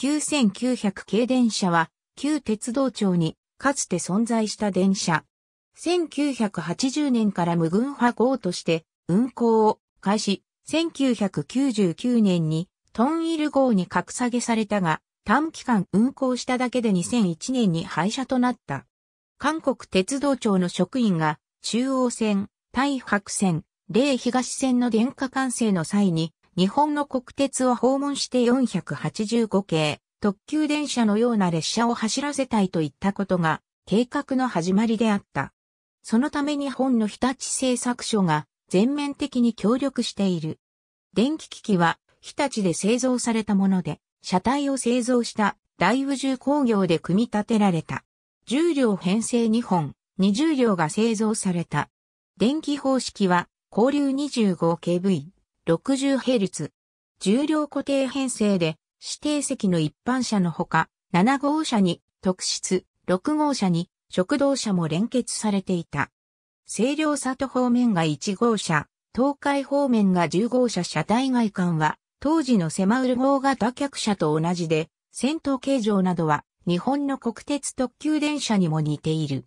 9900系電車は、旧鉄道庁に、かつて存在した電車。1980年から無軍派号として運行を開始、1999年にトンイル号に格下げされたが、短期間運行しただけで2001年に廃車となった。韓国鉄道庁の職員が中央線、大白線、霊東線の電化管制の際に日本の国鉄を訪問して485系、特急電車のような列車を走らせたいといったことが計画の始まりであった。そのため日本の日立製作所が全面的に協力している。電気機器は日立で製造されたもので、車体を製造した大宇宙工業で組み立てられた。重量編成2本、20両が製造された。電気方式は交流 25kV。60Hz。重量固定編成で指定席の一般車のほか、7号車に特室、6号車に食堂車も連結されていた。清涼里方面が1号車、東海方面が10号車車体外観は、当時のセマウル号型客車と同じで、戦闘形状などは日本の国鉄特急電車にも似ている。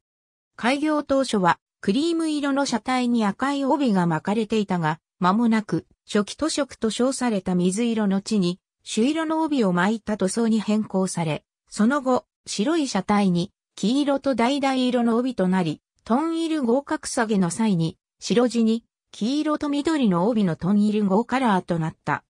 開業当初はクリーム色の車体に赤い帯が巻かれていたが、間もなく初期塗色と称された水色の地に、朱色の帯を巻いた塗装に変更され、その後、白い車体に、黄色と橙色の帯となり、トンイル合格下げの際に、白地に、黄色と緑の帯のトンイル号カラーとなった。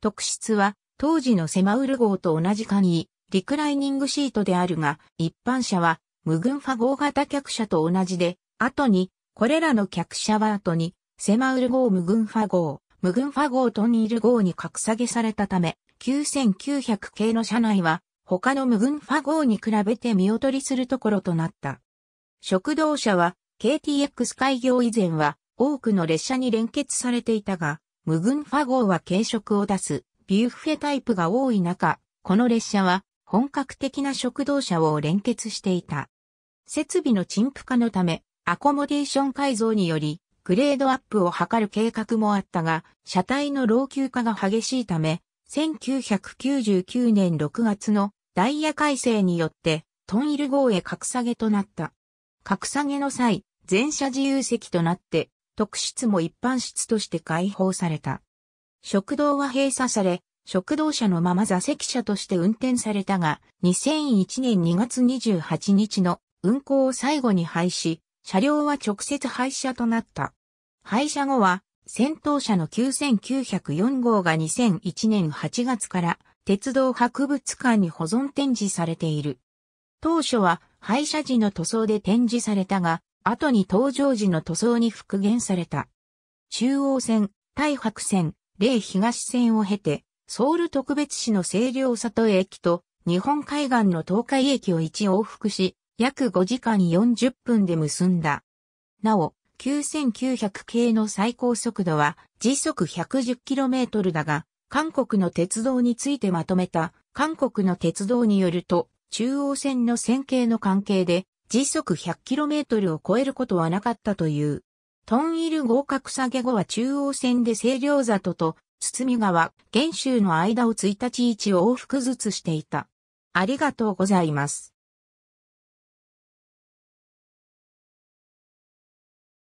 特質は、当時のセマウル号と同じ簡易、リクライニングシートであるが、一般車は、無群ファ号型客車と同じで、後に、これらの客車は後に、セマウル号無群ファ号、無群ファ号とニール号に格下げされたため、9900系の車内は他の無群ファ号に比べて見劣りするところとなった。食堂車は KTX 開業以前は多くの列車に連結されていたが、無群ファ号は軽食を出すビュッフェタイプが多い中、この列車は本格的な食堂車を連結していた。設備の陳腐化のため、アコモデーション改造により、グレードアップを図る計画もあったが、車体の老朽化が激しいため、1999年6月のダイヤ改正によって、トンイル号へ格下げとなった。格下げの際、全車自由席となって、特室も一般室として開放された。食堂は閉鎖され、食堂車のまま座席車として運転されたが、2001年2月28日の運行を最後に廃止、車両は直接廃車となった。廃車後は、戦闘車の9904号が2001年8月から鉄道博物館に保存展示されている。当初は廃車時の塗装で展示されたが、後に登場時の塗装に復元された。中央線、大白線、霊東線を経て、ソウル特別市の清涼里駅と日本海岸の東海駅を一往復し、約5時間40分で結んだ。なお、9900系の最高速度は時速 110km だが、韓国の鉄道についてまとめた韓国の鉄道によると、中央線の線形の関係で時速 100km を超えることはなかったという。トンイル合格下げ後は中央線で清涼里と堤川、元州の間を1日1往復ずつしていた。ありがとうございます。